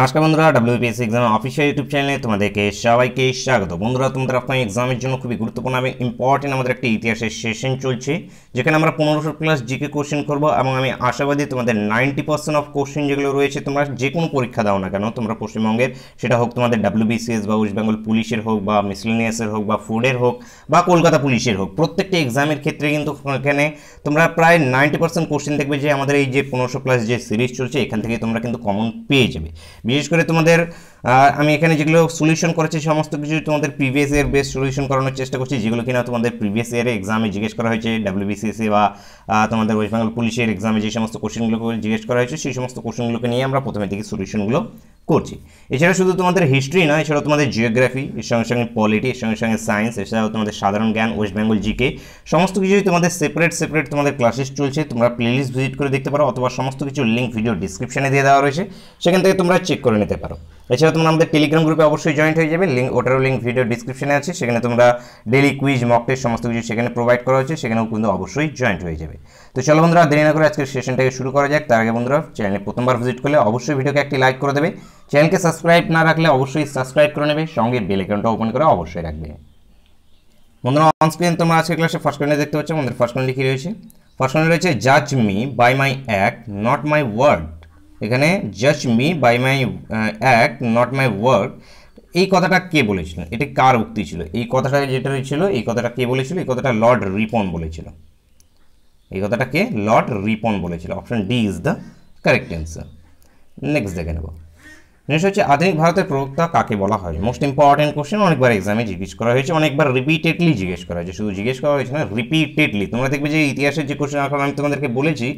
নমস্কার বন্ধুরা WPSC exam official YouTube চ্যানেলে তোমাদেরকে সবাইকে স্বাগত বন্ধুরা তোমাদের আপনার এক্সামের জন্য খুবই গুরুত্বপূর্ণ এবং ইম্পর্টেন্ট আমাদের একটি ইতিহাসের সেশন চলছে যেখানে আমরা পনেরোশো প্লাস জিকে কোশ্চেন করবো এবং আমি আশাবাদী তোমাদের নাইনটি পার্সেন্ট অফ কোশ্চেন যেগুলো রয়েছে তোমরা যে কোনো পরীক্ষা দাও না কেন তোমরা পশ্চিমবঙ্গের সেটা হোক তোমাদের ডাব্লিউবিসিএস বা ওয়েস্ট বেঙ্গল পুলিশের হোক বা মিসলিনিয়াসের হোক বা ফুডের হোক বা কলকাতা পুলিশের হোক প্রত্যেকটি এক্সামের ক্ষেত্রে কিন্তু এখানে তোমরা প্রায় নাইনটি পার্সেন্ট কোশ্চেন দেখবে যে আমাদের এই যে পনেরোশো প্লাস যে সিরিজ চলছে এখান থেকে তোমরা কিন্তু কমন পেয়ে যাবে বিশেষ করে তোমাদের আমি এখানে যেগুলো সলিউশন করেছি সমস্ত কিছু তোমাদের প্রিভিয়াস ইয়ার বেস সলিউশন করানোর চেষ্টা করছি যেগুলো কিনা তোমাদের প্রিভিয়াস ইয়ারে এক্সামে জিজ্ঞেস করা হয়েছে ডাব্লিউবিসিএসি বা তোমাদের ওয়েস্ট বেঙ্গল পুলিশের এক্সামে যে সমস্ত কোশ্চেনগুলো জিজ্ঞেস করা হয়েছে সেই সমস্ত কোশ্চেনগুলোকে নিয়ে আমরা প্রথমে থেকে সলিউশনগুলো করছি এছাড়া শুধু তোমাদের হিস্ট্রি নয় এছাড়াও তোমাদের জিওগ্রাফি এর সঙ্গে সঙ্গে পলিটি এর সঙ্গে সঙ্গে সায়েন্স এছাড়াও তোমাদের সাধারণ জ্ঞান ওয়েস্ট বেঙ্গল জিকে সমস্ত কিছুই তোমাদের সেপারেট সেপারেট তোমাদের ক্লাসেস চলছে তোমরা প্লেলিস্ট ভিজিট করে দেখতে পারো অথবা সমস্ত কিছু লিঙ্ক ভিডিও ডিসক্রিপশানে দিয়ে দেওয়া রয়েছে সেখান থেকে তোমরা চেক করে নিতে পারো এছাড়া তোমরা আমাদের টেলিগ্রাম গ্রুপে অবশ্যই জয়েন্ট হয়ে যাবে লিঙ্ক ওটারও লিঙ্ক ভিডিও ডিসক্রিপশনে আছে সেখানে তোমরা ডেলি কুইজ মক সমস্ত কিছু সেখানে প্রোভাইড করা হচ্ছে সেখানেও কিন্তু অবশ্যই জয়েন্ট হয়ে যাবে তো চলো বন্ধুরা দেরি না করে আজকের সেশনটাকে শুরু করা যাক তার আগে বন্ধুরা চ্যানেলে প্রথমবার ভিজিট করলে অবশ্যই ভিডিওকে একটি লাইক করে দেবে চ্যানেলকে সাবস্ক্রাইব না রাখলে অবশ্যই সাবস্ক্রাইব করে নেবে সঙ্গে বেল অ্যাকাউন্টটা ওপেন করে অবশ্যই রাখবে বন্ধুরা অনস্ক্রিন তোমরা আজকের ক্লাসে ফার্স্ট কর্নে দেখতে পাচ্ছ আমাদের ফার্স্ট কর্নে লিখে রয়েছে ফার্স্ট কর্নে রয়েছে জাজ me by my act not my word এখানে just me by my act not my work এই কথাটা কে বলেছিলেন এটি কার উক্তি ছিল এই কথাটা যেটা ছিল এই কথাটা কে বলেছিল এই কথাটা লর্ড রিপন বলেছিল এই কথাটা কে লর্ড রিপন বলেছিল option D is the correct answer next দেখে নেব নেক্সট হচ্ছে আধুনিক ভারতের প্রবক্তা কাকে বলা হয় মোস্ট ইম্পর্টেন্ট কোশ্চেন অনেকবার এক্সামে জিজ্ঞেস করা হয়েছে অনেকবার রিপিটেডলি জিজ্ঞেস করা হয়েছে শুধু জিজ্ঞেস করা হয়েছে না রিপিটেডলি তোমরা দেখবে যে ইতিহাসের যে কোশ্চেন এখন আমি তোমাদেরকে বলেছি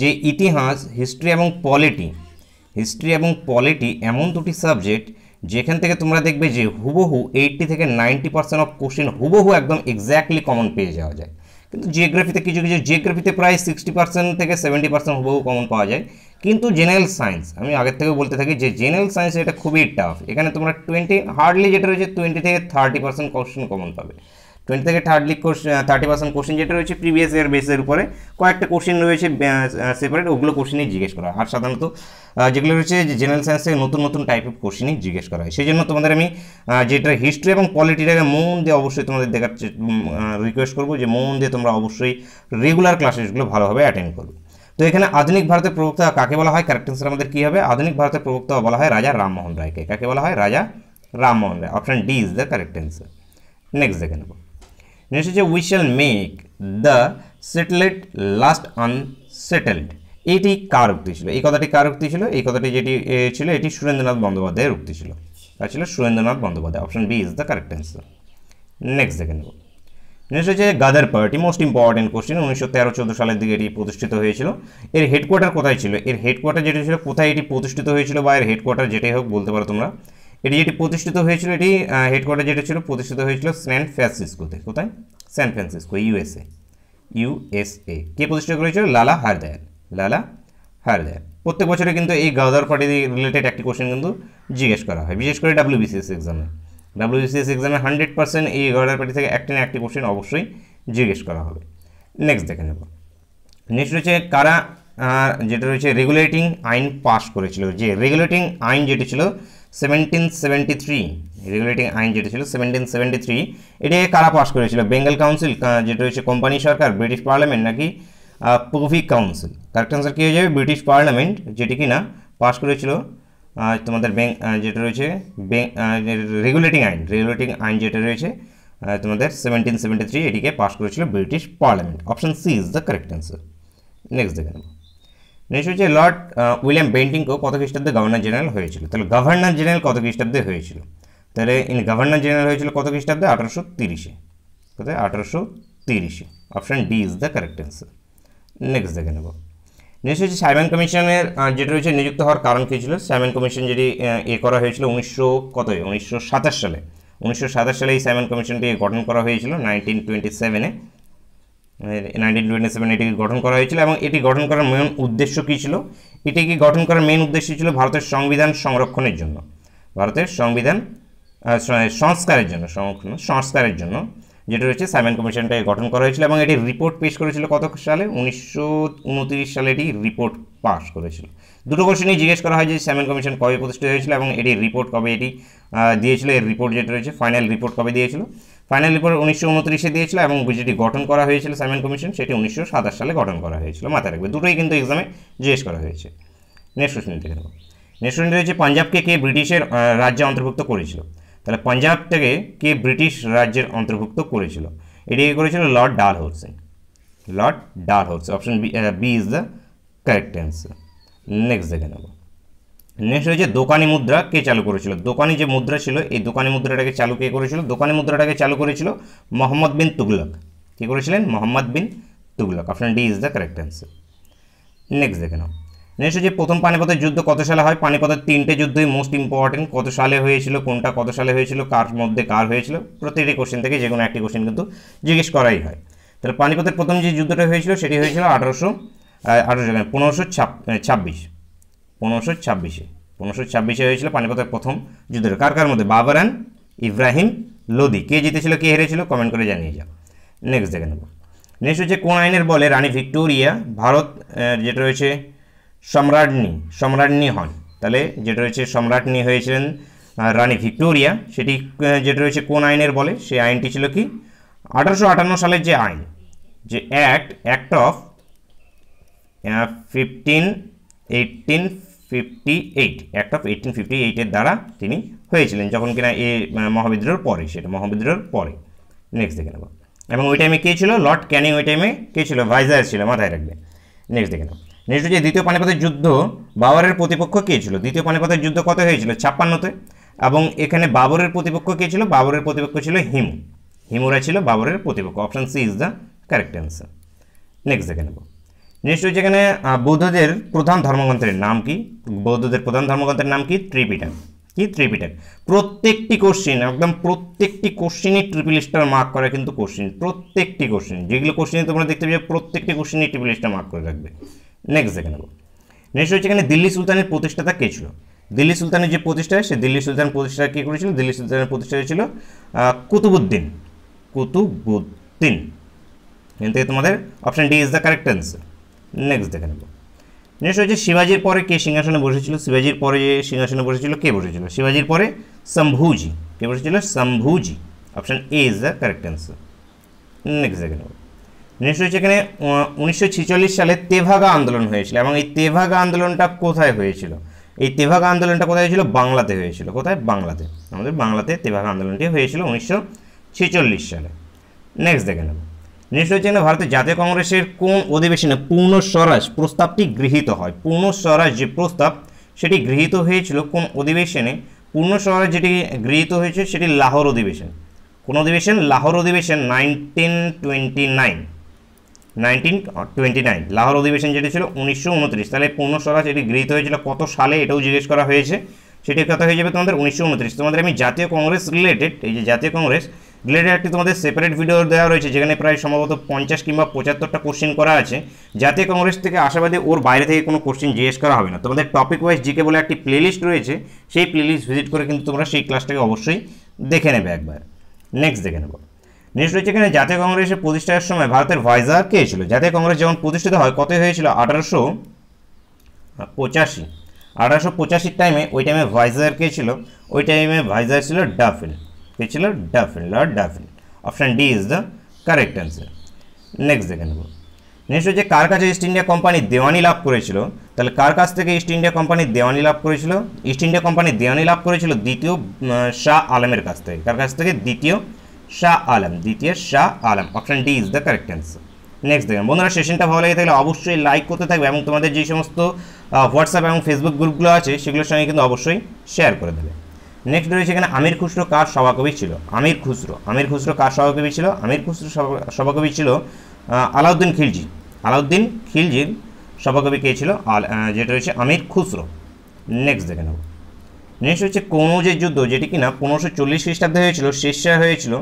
যে ইতিহাস হিস্ট্রি এবং পলিটি হিস্ট্রি এবং পলিটি এমন দুটি সাবজেক্ট যেখান থেকে তোমরা দেখবে যে হুবহু এইটটি থেকে নাইনটি পার্সেন্ট অফ কোশ্চেন হুবহু একদম এক্স্যাক্টলি কমন পেয়ে যাওয়া যায় কিন্তু জিওগ্রাফিতে কিছু কিছু জিওগ্রাফিতে প্রায় সিক্সটি পার্সেন্ট থেকে সেভেন্টি পার্সেন্ট হুবহু কমন পাওয়া যায় কিন্তু জেনারেল সায়েন্স আমি আগের থেকে বলতে থাকি যে জেনারেল সায়েন্স এটা খুবই টাফ এখানে তোমরা টোয়েন্টি হার্ডলি যেটা রয়েছে টোয়েন্টি থেকে থার্টি পার্সেন্ট কমন পাবে টোয়েন্টি থেকে থার্ডলি থার্টি পার্সেন্ট কোশ্চেন যেটা রয়েছে প্রিভিয়াস ইয়ার বেসের উপরে কয়েকটা কোশ্চেন রয়েছে সেপারেট ওগুলো কোশ্চেনই জিজ্ঞেস করা আর সাধারণত যেগুলো রয়েছে যে জেনারেল সায়েন্স থেকে নতুন নতুন টাইপ অফ কোশ্চেনই জিজ্ঞেস করা হয় সেই জন্য তোমাদের আমি যেটা হিস্ট্রি এবং পলিটিটাকে মন দিয়ে অবশ্যই তোমাদের দেখার রিকোয়েস্ট করবো যে মন দিয়ে তোমরা অবশ্যই রেগুলার ক্লাসেসগুলো ভালোভাবে অ্যাটেন্ড করবে তো এখানে আধুনিক ভারতের প্রবক্তা কাকে বলা হয় কারেক্ট অ্যান্সার আমাদের কী হবে আধুনিক ভারতের প্রবক্তা বলা হয় রাজা রামমোহন রায়কে কাকে বলা হয় Raja Rammohan Roy option D is the correct answer next দেখে নেব নেক্সট হচ্ছে we shall make the settled last unsettled এটি কার উক্তি ছিল এই কথাটি কার উক্তি ছিল এই কথাটি যেটি ছিল এটি সুরেন্দ্রনাথ বন্দ্যোপাধ্যায়ের উক্তি ছিল তা ছিল Surendranath Bandyopadhyay option B is the correct answer next দেখে নেব নেক্সট হচ্ছে গাদার পার্টি মোস্ট ইম্পর্টেন্ট কোশ্চেন উনিশশো তেরো চোদ্দো সালের দিকে এটি প্রতিষ্ঠিত হয়েছিল এর হেডকোয়ার্টার কোথায় ছিল এর হেডকোয়ার্টার যেটি ছিল কোথায় এটি প্রতিষ্ঠিত হয়েছিল বা এর হেডকোয়ার্টার যেটাই হোক বলতে পারো তোমরা এটি যেটি প্রতিষ্ঠিত হয়েছিল এটি হেডকোয়ার্টার যেটা ছিল প্রতিষ্ঠিত হয়েছিল স্যান ফ্রান্সিসকোতে কোথায় স্যান ফ্রান্সিসকো ইউএসএ ইউএসএ কে প্রতিষ্ঠা করেছিল লালা হারদয়াল লালা হারদয়াল প্রত্যেক বছরে কিন্তু এই গাওদার পার্টি রিলেটেড একটি কোশ্চেন কিন্তু জিজ্ঞেস করা হয় বিশেষ করে ডাব্লিউবিসিএস এক্সামে ডাব্লিউবিসিএস এক্সামে হান্ড্রেড পার্সেন্ট এই গাওদার পার্টি থেকে একটি না একটি কোশ্চেন অবশ্যই জিজ্ঞেস করা হবে নেক্সট দেখে নেব নেক্সট হচ্ছে কারা যেটা রয়েছে রেগুলেটিং আইন পাস করেছিল যে রেগুলেটিং আইন যেটি ছিল সেভেন্টিন থ্রি রেগুলেটিং আইন যেটা ছিল সেভেন্টিন সেভেন্টি থ্রি কারা পাস করেছিল বেঙ্গল কাউন্সিল যেটা রয়েছে কোম্পানি সরকার ব্রিটিশ পার্লামেন্ট নাকি পুভি কাউন্সিল কারেক্ট অ্যান্সার কী হয়ে যাবে ব্রিটিশ পার্লামেন্ট যেটি কি না পাস করেছিল তোমাদের বেঙ্ক যেটা রয়েছে রেগুলেটিং আইন রেগুলেটিং আইন যেটা রয়েছে তোমাদের সেভেন্টিন সেভেন্টি থ্রি এটিকে পাস করেছিল British parliament option C is the correct answer next দেখে নেক্সট হচ্ছে লর্ড উইলিয়াম বেন্টিংকো কত খ্রিস্টাব্দে গভর্নর জেনারেল হয়েছিল তাহলে গভর্নর জেনারেল কত খ্রিস্টাব্দে হয়েছিল তাহলে ইনি গভর্নর জেনারেল হয়েছিল কত খ্রিস্টাব্দে আঠারোশো তিরিশে কোথায় আঠারোশো তিরিশে option D is the correct answer next দেখে নেব নেক্সট হচ্ছে সাইমন কমিশনের যেটা রয়েছে নিযুক্ত হওয়ার কারণ কী ছিল সাইমন কমিশন যেটি এ করা হয়েছিল উনিশশো কত উনিশশো সাতাশ সালে উনিশশো সাতাশ সালে এই সাইমন কমিশনটি গঠন করা হয়েছিল নাইনটিন টোয়েন্টি সেভেনে নাইনটিন টোয়েন্টি সেভেন এটিকে গঠন করা হয়েছিল এবং এটি গঠন করার মেন উদ্দেশ্য কী ছিল এটিকে গঠন করার মেন উদ্দেশ্য ছিল ভারতের সংবিধান সংরক্ষণের জন্য ভারতের সংবিধান সংস্কারের জন্য সংরক্ষণ সংস্কারের জন্য যেটা রয়েছে সাইমন কমিশনটাকে গঠন করা হয়েছিল এবং এটি রিপোর্ট পেশ করেছিল কত সালে উনিশশো সালে এটি রিপোর্ট পাস করেছিল দুটো কোশ্চেনই জিজ্ঞেস করা হয় যে সাইমন কমিশন কবে প্রতিষ্ঠিত হয়েছিল এবং এটির রিপোর্ট কবে এটি দিয়েছিল এর রিপোর্ট যেটা রয়েছে ফাইনাল রিপোর্ট কবে দিয়েছিল ফাইনাল রিপোর্ট উনিশশো উনত্রিশে দিয়েছিল এবং বিজেটি গঠন করা হয়েছিল সাইমন কমিশন সেটি উনিশশো সালে গঠন করা হয়েছিল মাথায় রাখবে দুটোই কিন্তু এক্সামে জিজ্ঞেস করা হয়েছে নেক্সট প্রশ্ন দেখে নেব নেক্সট প্রশ্ন রয়েছে পাঞ্জাবকে কে ব্রিটিশের রাজ্যে অন্তর্ভুক্ত করেছিল তাহলে পাঞ্জাব থেকে কে ব্রিটিশ রাজ্যের অন্তর্ভুক্ত করেছিল এটি করেছিল Lord Dalhousie lord Dalhousie option B B is the correct answer next দেখে নেবো নেক্সট হয়েছে দোকানি মুদ্রা কে চালু করেছিল দোকানি যে মুদ্রা ছিল এই দোকানি মুদ্রাটাকে চালু কে করেছিল দোকানি মুদ্রাটাকে চালু করেছিল মোহাম্মদ বিন তুগলক কে করেছিলেন Muhammad bin Tughlaq option D is the correct answer next দেখে নাও নেক্সট হচ্ছে প্রথম পানিপথের যুদ্ধ কত সালে হয় পানিপথের তিনটে যুদ্ধই মোস্ট ইম্পর্টেন্ট কত সালে হয়েছিল কোনটা কত সালে হয়েছিল কার মধ্যে কার হয়েছিল প্রতিটি কোশ্চেন থেকে যে কোনো একটি কোশ্চেন কিন্তু জিজ্ঞেস করাই হয় তাহলে পানিপথের প্রথম যে যুদ্ধটা হয়েছিল সেটি হয়েছিল আঠারোশো আঠারোশো পনেরোশো ছাব্বিশ পনেরোশো ছাব্বিশে পনেরোশো ছাব্বিশে হয়েছিল পানিপথের প্রথম যুদ্ধ কার কার মধ্যে বাবর অ্যান্ড ইব্রাহিম লোদি কে জিতেছিল কে হেরেছিল কমেন্ট করে জানিয়ে যাও নেক্সট দেখে নেব নেক্সট হচ্ছে কোন আইনের বলে রানী ভিক্টোরিয়া ভারত যেটা রয়েছে সম্রাটনি সম্রাটনী হন তাহলে যেটা রয়েছে সম্রাটনি হয়েছিলেন রানী ভিক্টোরিয়া সেটি যেটা রয়েছে কোন আইনের বলে সেই আইনটি ছিল কি আঠারোশো আটান্ন সালের যে আইন যে act act of fifteen eighteen fifty eight act of eighteen fifty এইটের দ্বারা তিনি হয়েছিলেন যখন কিনা এ মহাবিদ্রোহের পরে সেটা মহাবিদ্রোহের পরে নেক্সট দেখে নেব এবং ওই টাইমে কে ছিল লর্ড ক্যানিং ওই টাইমে কে ছিল ভাইজার ছিল মাথায় রাখবে নেক্সট দেখে নেব নেক্সট হচ্ছে দ্বিতীয় পানিপথের যুদ্ধ বাবরের প্রতিপক্ষ কে ছিল দ্বিতীয় পানিপথের যুদ্ধ কত হয়েছিল ছাপ্পান্নতে এবং এখানে বাবরের প্রতিপক্ষ কে ছিল বাবরের প্রতিপক্ষ ছিল হিমু হিমুরা ছিল বাবরের প্রতিপক্ষ option C is the correct answer next দেখে নেব নেক্সট হচ্ছে এখানে বৌদ্ধদের প্রধান ধর্মগ্রন্থের নাম কি বৌদ্ধদের প্রধান ধর্মগ্রন্থের নাম কি ত্রিপিটাক কি ত্রিপিটাক প্রত্যেকটি কোশ্চিন একদম প্রত্যেকটি কোশ্চিনই ট্রিপল স্টার মার্ক করা কিন্তু কোশ্চিন প্রত্যেকটি কোশ্চিন যেগুলো কোশ্চিনে তোমরা দেখতে পাবে প্রত্যেকটি কোশ্চিনই ট্রিপল স্টার মার্ক করে থাকবে নেক্সট দেখে নিশ্চয়ই নেক্সট হচ্ছে এখানে দিল্লি সুলতানের প্রতিষ্ঠাতা কে ছিল দিল্লি সুলতানের যে প্রতিষ্ঠা সে দিল্লি সুলতান প্রতিষ্ঠা কে করেছিল দিল্লি সুলতানের প্রতিষ্ঠা ছিল কুতুবুদ্দিন কুতুবুদ্দিন এখান থেকে তোমাদের option D is the correct answer next দেখে নেব নেক্সট হচ্ছে শিবাজির পরে কে সিংহাসনে বসেছিল শিবাজির পরে যে সিংহাসনে বসেছিল কে বসেছিল শিবাজির পরে শম্ভুজি কে বসেছিল Shambhuji option A is the correct answer next দেখে নেব নেক্সট হচ্ছে এখানে উনিশশো সালে তেভাগা আন্দোলন হয়েছিল এবং এই তেভাগা আন্দোলনটা কোথায় হয়েছিল এই তেভাগা আন্দোলনটা কোথায় হয়েছিল বাংলাতে হয়েছিল কোথায় বাংলাতে আমাদের বাংলাতে তেভাগা আন্দোলনটি হয়েছিল উনিশশো সালে নেক্সট দেখে নেব নিশ্চয় জেনে ভারতের জাতীয় কংগ্রেসের কোন অধিবেশনে পূর্ণ স্বরাজ প্রস্তাবটি গৃহীত হয় পূর্ণ স্বরাজ যে প্রস্তাব সেটি গৃহীত হয়েছিল কোন অধিবেশনে পূর্ণ স্বরাজ যেটি গৃহীত হয়েছে সেটি লাহোর অধিবেশন কোন অধিবেশন লাহোর অধিবেশন nineteen twenty nine nineteen twenty nine Lahore অধিবেশন যেটি ছিল উনিশশো উনত্রিশ তাহলে পূর্ণ স্বরাজ এটি গৃহীত হয়েছিল কত সালে এটাও জিজ্ঞেস করা হয়েছে সেটির কথা হয়ে যাবে তোমাদের উনিশশো উনত্রিশ তোমাদের আমি জাতীয় কংগ্রেস রিলেটেড এই যে জাতীয় কংগ্রেস ব্লেডের একটি তোমাদের সেপারেট ভিডিও দেওয়া রয়েছে যেখানে প্রায় সম্ভবত পঞ্চাশ কিংবা পঁচাত্তরটা কোশ্চেন করা আছে জাতীয় কংগ্রেস থেকে আশাবাদী ওর বাইরে থেকে কোনো কোশ্চেন জিজ্ঞেস করা হবে না তোমাদের টপিক ওয়াইজ জিকে বলে একটি প্লেলিস্ট রয়েছে সেই প্লেলিস্ট ভিজিট করে কিন্তু তোমরা সেই ক্লাসটাকে অবশ্যই দেখে নেবে একবার নেক্সট দেখে নেব নেক্সট রয়েছে এখানে জাতীয় কংগ্রেসের প্রতিষ্ঠার সময় ভারতের ভাইজার কে ছিল জাতীয় কংগ্রেস যেমন প্রতিষ্ঠিত হয় কত হয়েছিল আঠারোশো পঁচাশি আঠারোশো পঁচাশির টাইমে ওই টাইমে ভাইজার কে ছিল ওই টাইমে ভাইজার ছিল Dufferin which Lord Daffin, Lord Daffin. Option D is the correct next Next দেখে নেব নেক্সট হচ্ছে কার কাছে ইস্ট ইন্ডিয়া কোম্পানি দেওয়ানি লাভ করেছিল তাহলে কার কাছ থেকে ইস্ট ইন্ডিয়া কোম্পানি দেওয়ানি লাভ করেছিল ইস্ট ইন্ডিয়া কোম্পানি দেওয়ানি লাভ করেছিল দ্বিতীয় শাহ আলমের কাছ থেকে কার কাছ থেকে দ্বিতীয় শাহ আলম দ্বিতীয় Shah Alam option D is the correct answer next দেখেন বন্ধুরা সেশনটা ভালো লাগে থাকলে অবশ্যই লাইক করতে থাকবে এবং তোমাদের যে সমস্ত হোয়াটসঅ্যাপ এবং ফেসবুক গ্রুপগুলো আছে সেগুলোর সঙ্গে কিন্তু অবশ্যই শেয়ার করে দেবে নেক্সট রয়েছে এখানে আমির খুসরো কার সভাকবি ছিল আমির খুসরো আমির খুসরো কার সভাকবি ছিল আমির খুসরো সভাকবি ছিল আলাউদ্দিন খিলজি আলাউদ্দিন খিলজির সভাকবি কে ছিল যেটা রয়েছে আমির খুসরো নেক্সট দেখে নেব নেক্সট হচ্ছে কনৌজের যুদ্ধ যেটি কিনা পনেরোশো চল্লিশ খ্রিস্টাব্দে হয়েছিল শেরশাহ হয়েছিল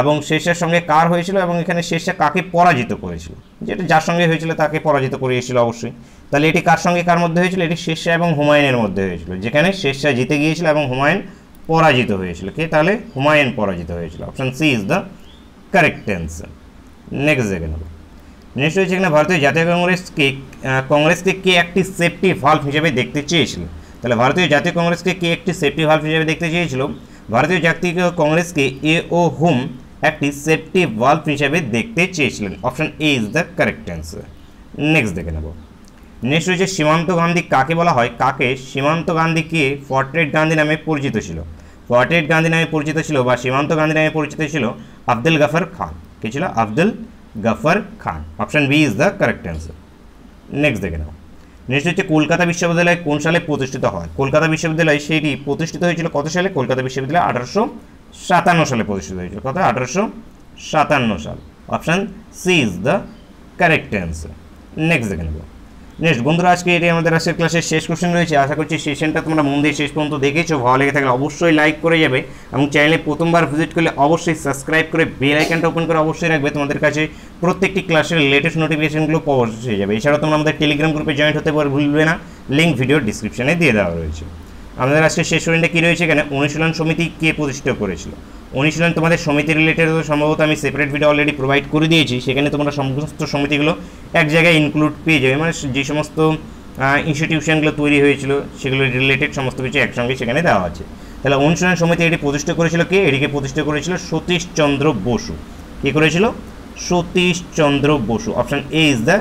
এবং শেষের সঙ্গে কার হয়েছিল এবং এখানে শেরশাহ কাকে পরাজিত করেছিল যেটা যার সঙ্গে হয়েছিল তাকে পরাজিত করিয়েছিল অবশ্যই তাহলে এটি কার সঙ্গে কার মধ্যে হয়েছিল এটি শেরশাহ এবং হুমায়ুনের মধ্যে হয়েছিল যেখানে শেরশাহ জিতে গিয়েছিল এবং হুমায়ুন পরাজিত হয়েছিল কে তাহলে হুমায়ুন পরাজিত হয়েছিল option C is the correct answer next দেখে নেব নেক্সট হয়েছে এখানে ভারতীয় জাতীয় কংগ্রেসকে কংগ্রেসকে কে একটি সেফটি ভাল্ভ হিসেবে দেখতে চেয়েছিল তাহলে ভারতীয় জাতীয় কংগ্রেসকে কে একটি সেফটি ভাল্ভ হিসেবে দেখতে চেয়েছিল ভারতীয় জাতীয় কংগ্রেসকে এ ও হুম একটি সেফটি ভাল্ভ হিসেবে দেখতে চেয়েছিলেন option A is the correct answer next দেখে নেব নেক্সট রয়েছে সীমান্ত গান্ধী কাকে বলা হয় কাকে সীমান্ত গান্ধী কে ফর্ট্রেট গান্ধী নামে পরিচিত ছিল ফর্ট্রেট গান্ধী নামে পরিচিত ছিল বা সীমান্ত গান্ধী নামে পরিচিত ছিল আব্দুল গফর খান কী ছিল Abdul Ghaffar Khan option B is the correct answer next দেখে নাও নেক্সট হচ্ছে কলকাতা বিশ্ববিদ্যালয় কোন সালে প্রতিষ্ঠিত হয় কলকাতা বিশ্ববিদ্যালয় সেটি প্রতিষ্ঠিত হয়েছিল কত সালে কলকাতা বিশ্ববিদ্যালয় আঠারোশো সাতান্ন সালে প্রতিষ্ঠিত হয়েছিল কত আঠারোশো সাতান্ন সাল option C is the correct answer next দেখে নেব নেক্সট বন্ধুরা আজকে এটাই আমাদের আজকের ক্লাসের শেষ কোশ্চেন রয়েছে আশা করছি সেশনটা তোমরা মন দিয়ে শেষ পর্যন্ত দেখেছো ভালো লেগে থাকলে অবশ্যই লাইক করে যাবে এবং চ্যানেলে প্রথমবার ভিজিট করলে অবশ্যই সাবস্ক্রাইব করে বেল আইকনটা ওপেন করে অবশ্যই রাখবে তোমাদের কাছে প্রত্যেকটি ক্লাসের লেটেস্ট নোটিফিকেশনগুলো হয়ে যাবে এছাড়াও তোমরা আমাদের টেলিগ্রাম গ্রুপে জয়েন্ট হতে পারে ভুলবে না লিঙ্ক ভিডিও ডিসক্রিপশানে দিয়ে দেওয়া রয়েছে আমাদের আজকে শেষ পর্যন্ত কী রয়েছে এখানে অনুশীলন সমিতি কে প্রতিষ্ঠা করেছিল অনুশীলন তোমাদের সমিতি রিলেটেড সম্ভবত আমি সেপারেট ভিডিও অলরেডি প্রোভাইড করে দিয়েছি সেখানে তোমরা সমস্ত সমিতিগুলো এক জায়গায় ইনক্লুড পেয়ে যাবে মানে যে সমস্ত ইনস্টিটিউশনগুলো তৈরি হয়েছিল সেগুলো রিলেটেড সমস্ত কিছু একসঙ্গে সেখানে দেওয়া আছে তাহলে অনুশীলন সমিতি এটি প্রতিষ্ঠা করেছিল কে এটিকে প্রতিষ্ঠা করেছিল সতীশচন্দ্র বসু কে করেছিল Satish Chandra Basu option A is the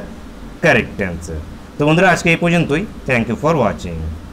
correct answer তো বন্ধুরা আজকে এই পর্যন্তই থ্যাংক ইউ ফর ওয়াচিং